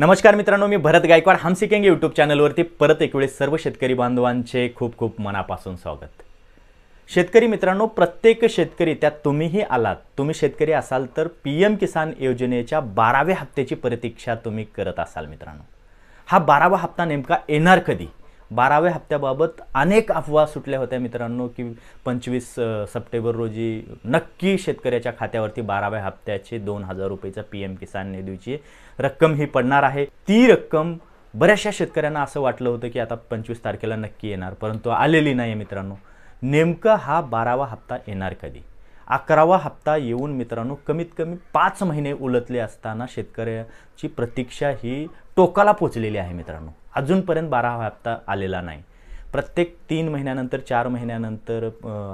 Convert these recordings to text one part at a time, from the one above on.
नमस्कार मित्रांनो मी भरत गायकवाड हम सिकेंगे यूट्यूब चॅनलवरती परत एक वेळेस सर्व शेतकरी बांधवांचे खूप खूप मनापासून स्वागत शेतकरी मित्रांनो प्रत्येक शेतकरी त्यात तुम्हीही आलात तुम्ही शेतकरी असाल तर पी एम किसान योजनेच्या बाराव्या हप्त्याची प्रतीक्षा तुम्ही करत असाल मित्रांनो हा बारावा हप्ता नेमका येणार कधी बाराव्या हप्त्याबाबत अनेक अफवा सुटल्या होत्या मित्रांनो की पंचवीस सप्टेंबर रोजी नक्की शेतकऱ्याच्या खात्यावरती बाराव्या हप्त्याचे दोन हजार रुपयेचा पी एम किसान निधीची रक्कम ही पडणार आहे ती रक्कम बऱ्याचशा शेतकऱ्यांना असं वाटलं होतं की आता पंचवीस तारखेला नक्की येणार परंतु आलेली नाही मित्रांनो नेमका हा बारावा हप्ता येणार कधी अकरावा हप्ता येऊन मित्रांनो कमीत कमी पाच महिने उलटले असताना शेतकऱ्याची प्रतीक्षा ही टोकाला पोचलेली आहे मित्रांनो अजूनपर्यंत बारावा हप्ता आलेला नाही प्रत्येक तीन महिन्यानंतर चार महिन्यानंतर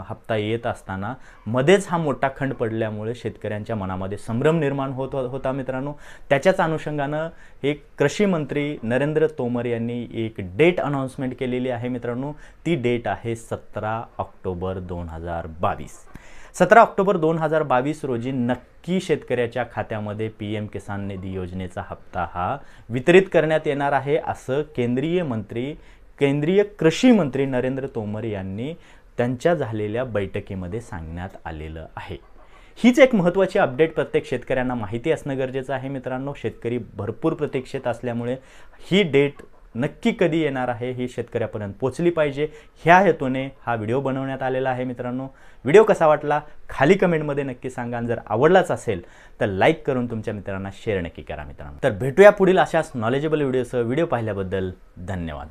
हप्ता येत असताना मध्येच हा मोठा खंड पडल्यामुळे शेतकऱ्यांच्या मनामध्ये संभ्रम निर्माण होत होता मित्रांनो त्याच्याच अनुषंगानं एक कृषी मंत्री नरेंद्र तोमर यांनी एक डेट अनाऊन्समेंट केलेली आहे मित्रांनो ती डेट आहे सतरा ऑक्टोबर दोन हजार बावीस सतरा ऑक्टोबर दोन हजार बावीस रोजी नक्की शेतकऱ्याच्या खात्यामध्ये पी एम किसान निधी योजनेचा हप्ता हा वितरित करण्यात येणार आहे असं केंद्रीय मंत्री केंद्रीय कृषी मंत्री नरेंद्र तोमर यांनी त्यांच्या झालेल्या बैठकीमध्ये सांगण्यात आलेलं आहे हीच एक महत्त्वाची अपडेट प्रत्येक शेतकऱ्यांना माहिती असणं गरजेचं आहे मित्रांनो शेतकरी भरपूर प्रतीक्षेत असल्यामुळे ही डेट नक्की कधी येणार आहे ही शेतकऱ्यापर्यंत पोचली पाहिजे ह्या हेतूने हा व्हिडिओ बनवण्यात आलेला आहे मित्रांनो व्हिडिओ कसा वाटला खाली कमेंटमध्ये नक्की सांगा जर आवडलाच असेल तर लाईक करून तुमच्या मित्रांना शेअर नक्की करा मित्रांनो तर भेटूया पुढील अशाच नॉलेजेबल व्हिडिओसह व्हिडिओ पाहिल्याबद्दल धन्यवाद